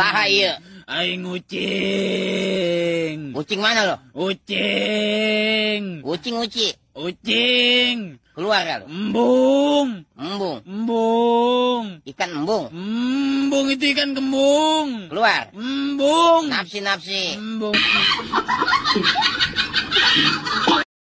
Saha iya. Aing ucing. Ucing mana lo? Ucing. Ucing ucing Ucing. Keluar ya Embung. Embung. Embung. Ikan embung. Embung itu ikan kembung. Keluar. Embung. Nafsi nafsi. Embung.